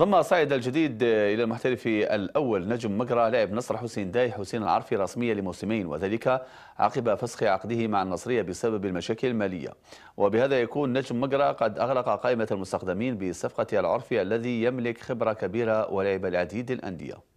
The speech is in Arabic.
ضم صعيد الجديد إلى المحترف الأول نجم مقرى لاعب نصر حسين داي حسين العرفي رسميا لموسمين وذلك عقب فسخ عقده مع النصرية بسبب المشاكل المالية وبهذا يكون نجم مقرى قد أغلق قائمة المستخدمين بصفقة العرفي الذي يملك خبرة كبيرة ولعب العديد الأندية